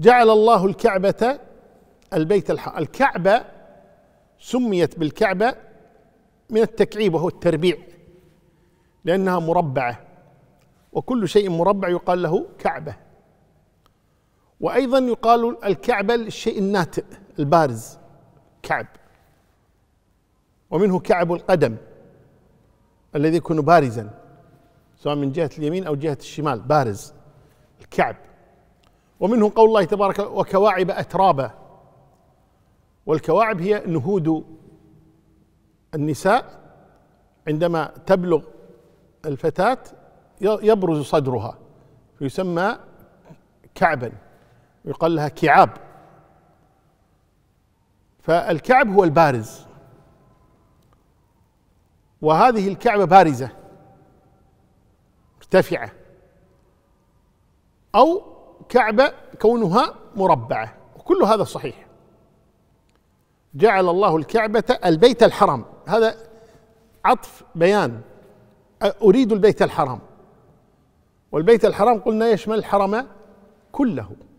جعل الله الكعبة البيت الحرام الكعبة سميت بالكعبة من التكعيب وهو التربيع لأنها مربعة وكل شيء مربع يقال له كعبة وأيضا يقال الكعبة للشيء الناتئ البارز كعب ومنه كعب القدم الذي يكون بارزا سواء من جهة اليمين أو جهة الشمال بارز الكعب ومنهم قول الله تبارك وكواعب أترابا والكواعب هي نهود النساء عندما تبلغ الفتاة يبرز صدرها فيسمى كعبا يقال لها كعاب فالكعب هو البارز وهذه الكعبة بارزة مرتفعة أو كعبة كونها مربعة وكل هذا صحيح جعل الله الكعبة البيت الحرام هذا عطف بيان أريد البيت الحرام والبيت الحرام قلنا يشمل الحرم كله